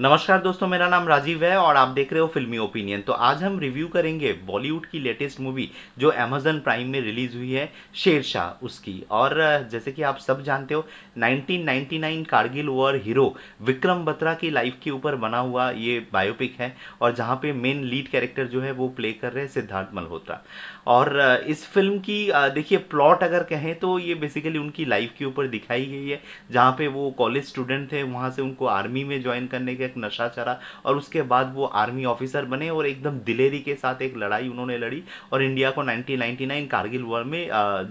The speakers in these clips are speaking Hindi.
नमस्कार दोस्तों मेरा नाम राजीव है और आप देख रहे हो फिल्मी ओपिनियन तो आज हम रिव्यू करेंगे बॉलीवुड की लेटेस्ट मूवी जो अमेजन प्राइम में रिलीज हुई है शेरशाह उसकी और जैसे कि आप सब जानते हो 1999 कारगिल वॉर हीरो विक्रम बत्रा की लाइफ के ऊपर बना हुआ ये बायोपिक है और जहाँ पे मेन लीड कैरेक्टर जो है वो प्ले कर रहे हैं सिद्धार्थ मल्होत्रा और इस फिल्म की देखिए प्लॉट अगर कहें तो ये बेसिकली उनकी लाइफ के ऊपर दिखाई गई है जहाँ पे वो कॉलेज स्टूडेंट थे वहाँ से उनको आर्मी में ज्वाइन करने के एक नशा चढ़ा और उसके बाद वो आर्मी ऑफिसर बने और एकदम दिलेरी के साथ एक लड़ाई उन्होंने लड़ी और इंडिया को 1999 कारगिल वॉर में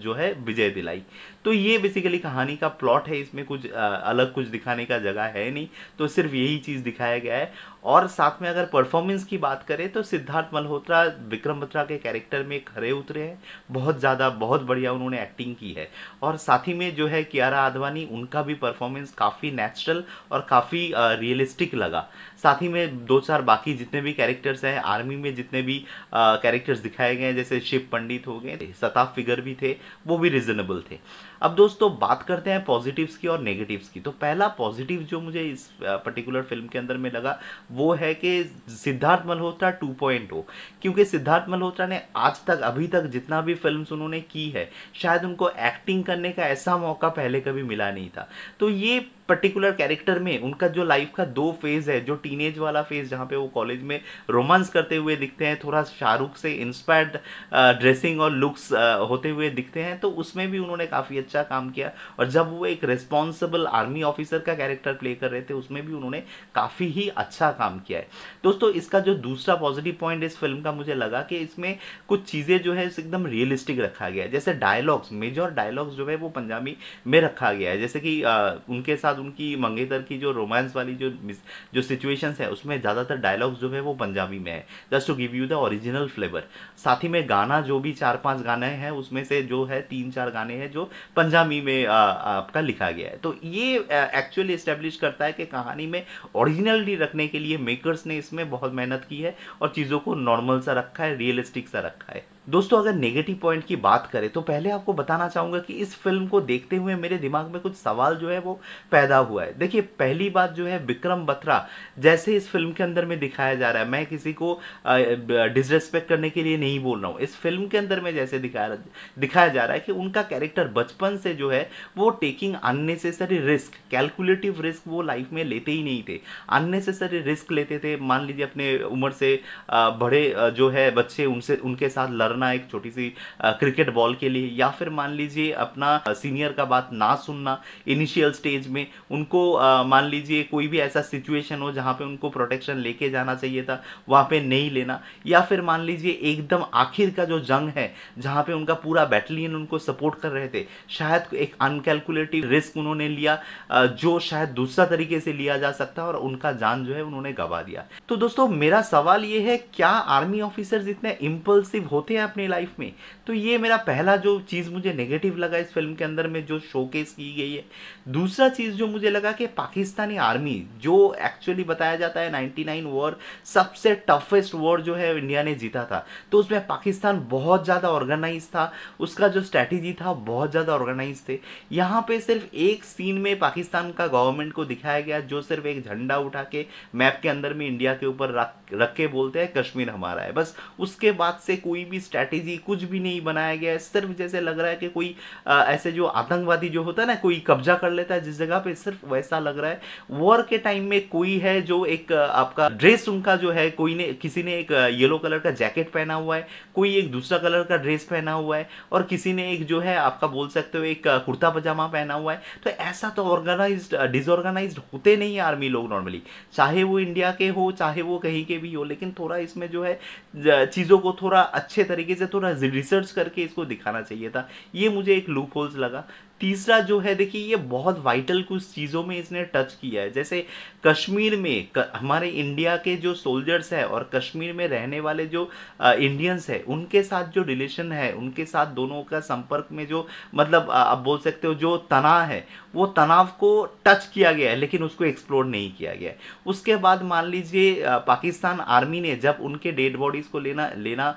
जो है विजय दिलाई तो ये बेसिकली कहानी का प्लॉट है इसमें कुछ आ, अलग कुछ दिखाने का जगह है नहीं तो सिर्फ यही चीज़ दिखाया गया है और साथ में अगर परफॉर्मेंस की बात करें तो सिद्धार्थ मल्होत्रा विक्रम बत्रा के कैरेक्टर में खरे उतरे हैं बहुत ज़्यादा बहुत बढ़िया उन्होंने एक्टिंग की है और साथ ही में जो है कियारा आदवानी उनका भी परफॉर्मेंस काफ़ी नेचुरल और काफ़ी रियलिस्टिक लगा साथ ही में दो चार बाकी जितने भी कैरेक्टर्स हैं आर्मी में जितने भी कैरेक्टर्स दिखाए गए हैं जैसे शिव पंडित हो गए सताफ फिगर भी थे वो भी रिजनेबल थे अब दोस्तों बात करते हैं पॉजिटिव्स की और नेगेटिव्स की तो पहला पॉजिटिव जो मुझे इस पर्टिकुलर फिल्म के अंदर में लगा वो है कि सिद्धार्थ मल्होत्रा 2.0 क्योंकि सिद्धार्थ मल्होत्रा ने आज तक अभी तक जितना भी फिल्म उन्होंने की है शायद उनको एक्टिंग करने का ऐसा मौका पहले कभी मिला नहीं था तो ये पर्टिकुलर कैरेक्टर में उनका जो लाइफ का दो फेज़ है जो टीनेज वाला फेज़ जहाँ पे वो कॉलेज में रोमांस करते हुए दिखते हैं थोड़ा शाहरुख से इंस्पायर्ड ड्रेसिंग और लुक्स होते हुए दिखते हैं तो उसमें भी उन्होंने काफ़ी अच्छा काम किया और जब वो एक रिस्पॉन्सिबल आर्मी ऑफिसर का कैरेक्टर प्ले कर रहे थे उसमें भी उन्होंने काफ़ी ही अच्छा काम किया है दोस्तों इसका जो दूसरा पॉजिटिव पॉइंट इस फिल्म का मुझे लगा कि इसमें कुछ चीज़ें जो है एकदम रियलिस्टिक रखा गया है जैसे डायलॉग्स मेजर डायलॉग्स जो है वो पंजाबी में रखा गया है जैसे कि उनके साथ साथ उनकी मंगेतर की जो रोमांस वाली जो जो सिचुएशंस है उसमें ज़्यादातर डायलॉग्स जो है वो पंजाबी में है just to give you the original flavour साथ ही में गाना जो भी चार पांच गाने हैं उसमें से जो है तीन चार गाने हैं जो पंजाबी में आ, आपका लिखा गया है तो ये एक्चुअली इस्टेब्लिश करता है कि कहानी में ओरिजिनलिटी रखने के लिए मेकर्स ने इसमें बहुत मेहनत की है और चीज़ों को नॉर्मल सा रखा है रियलिस्टिक सा रखा है दोस्तों अगर नेगेटिव पॉइंट की बात करें तो पहले आपको बताना चाहूंगा कि इस फिल्म को देखते हुए मेरे दिमाग में कुछ सवाल जो है वो पैदा हुआ है देखिए पहली बात जो है विक्रम बत्रा जैसे इस फिल्म के अंदर में दिखाया जा रहा है मैं किसी को डिसरेस्पेक्ट करने के लिए नहीं बोल रहा हूँ इस फिल्म के अंदर में जैसे दिखाया दिखाया जा रहा है कि उनका कैरेक्टर बचपन से जो है वो taking unnecessary risk calculative risk वो लाइफ में लेते ही नहीं थे अननेसेसरी रिस्क लेते थे मान लीजिए अपने उम्र से बड़े जो है बच्चे उनसे उनके साथ लड़ करना एक छोटी सी क्रिकेट बॉल के लिए या फिर मान लीजिए अपना सीनियर का बात ना सुनना इनिशियल स्टेज में उनको मान लीजिए कोई भी ऐसा सिचुएशन हो जहाँ पे उनको प्रोटेक्शन लेके जाना चाहिए था वहाँ पे नहीं लेना या फिर मान लीजिए एकदम आखिर का जो जंग है जहाँ पे उनका पूरा बैटलियन उनको सपोर्ट कर रहे थे शायद एक अनकैलकुलेटिव रिस्क उन्होंने लिया जो शायद दूसरा तरीके से लिया जा सकता और उनका जान जो है उन्होंने गवा दिया तो दोस्तों मेरा सवाल ये है क्या आर्मी ऑफिसर्स इतने इम्पल्सिव होते हैं हैं अपनी लाइफ में तो ये मेरा पहला जो चीज़ मुझे नेगेटिव लगा इस फिल्म के अंदर में जो शोकेस की गई है दूसरा चीज़ जो मुझे लगा कि पाकिस्तानी आर्मी जो एक्चुअली बताया जाता है 99 वॉर सबसे टफेस्ट वॉर जो है इंडिया ने जीता था तो उसमें पाकिस्तान बहुत ज़्यादा ऑर्गेनाइज था उसका जो स्ट्रैटेजी था बहुत ज़्यादा ऑर्गेनाइज थे यहाँ पे सिर्फ एक सीन में पाकिस्तान का गवर्नमेंट को दिखाया गया जो सिर्फ एक झंडा उठा के मैप के अंदर में इंडिया के ऊपर रख रख के बोलते हैं कश्मीर हमारा है बस उसके बाद से कोई भी स्ट्रैटेजी कुछ भी नहीं बनाया गया है सिर्फ जैसे लग रहा है कि कोई आ, ऐसे जो आतंकवादी जो होता है ना कोई कब्जा कर लेता है जिस जगह पे सिर्फ वैसा लग रहा है वॉर के टाइम में कोई है जो एक आपका ड्रेस उनका जो है कोई ने किसी ने एक येलो कलर का जैकेट पहना हुआ है कोई एक दूसरा कलर का ड्रेस पहना हुआ है और किसी ने एक जो है आपका बोल सकते हो एक कुर्ता पजामा पहना हुआ है तो ऐसा तो ऑर्गेनाइज डिसऑर्गेनाइज होते नहीं है आर्मी लोग नॉर्मली चाहे वो इंडिया के हो चाहे वो कहीं के भी हो लेकिन थोड़ा इसमें जो है चीज़ों को थोड़ा अच्छे तरीके तरीके से थोड़ा तो रिसर्च करके इसको दिखाना चाहिए था ये मुझे एक लूप होल्स लगा तीसरा जो है देखिए ये बहुत वाइटल कुछ चीज़ों में इसने टच किया है जैसे कश्मीर में क, हमारे इंडिया के जो सोल्जर्स हैं और कश्मीर में रहने वाले जो इंडियंस हैं उनके साथ जो रिलेशन है उनके साथ दोनों का संपर्क में जो मतलब आ, आप बोल सकते हो जो तनाव है वो तनाव को टच किया गया है लेकिन उसको एक्सप्लोर नहीं किया गया उसके बाद मान लीजिए पाकिस्तान आर्मी ने जब उनके डेड बॉडीज़ को लेना लेना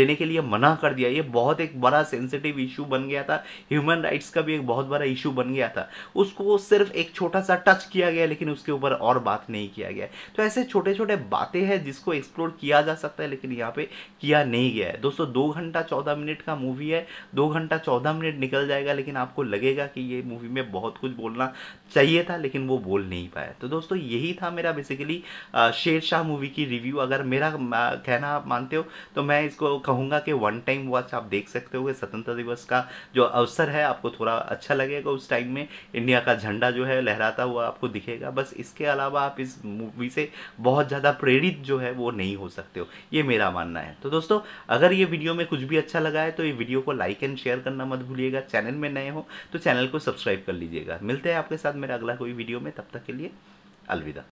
लेने के के लिए मना कर दिया ये बहुत एक बड़ा सेंसिटिव इशू बन गया था ह्यूमन राइट्स का भी एक बहुत बड़ा इशू बन गया था उसको सिर्फ एक छोटा सा टच किया गया लेकिन उसके ऊपर और बात नहीं किया गया तो ऐसे छोटे छोटे बातें हैं जिसको एक्सप्लोर किया जा सकता है लेकिन यहाँ पे किया नहीं गया है दोस्तों दो घंटा चौदह मिनट का मूवी है दो घंटा चौदह मिनट निकल जाएगा लेकिन आपको लगेगा कि ये मूवी में बहुत कुछ बोलना चाहिए था लेकिन वो बोल नहीं पाया तो दोस्तों यही था मेरा बेसिकली शेर शाह मूवी की रिव्यू अगर मेरा कहना मानते हो तो मैं इसको कहूँगा चाहूँगा कि वन टाइम वॉच आप देख सकते हो स्वतंत्रता दिवस का जो अवसर है आपको थोड़ा अच्छा लगेगा उस टाइम में इंडिया का झंडा जो है लहराता हुआ आपको दिखेगा बस इसके अलावा आप इस मूवी से बहुत ज़्यादा प्रेरित जो है वो नहीं हो सकते हो ये मेरा मानना है तो दोस्तों अगर ये वीडियो में कुछ भी अच्छा लगा है तो ये वीडियो को लाइक एंड शेयर करना मत भूलिएगा चैनल में नए हो तो चैनल को सब्सक्राइब कर लीजिएगा मिलते हैं आपके साथ मेरा अगला कोई वीडियो में तब तक के लिए अलविदा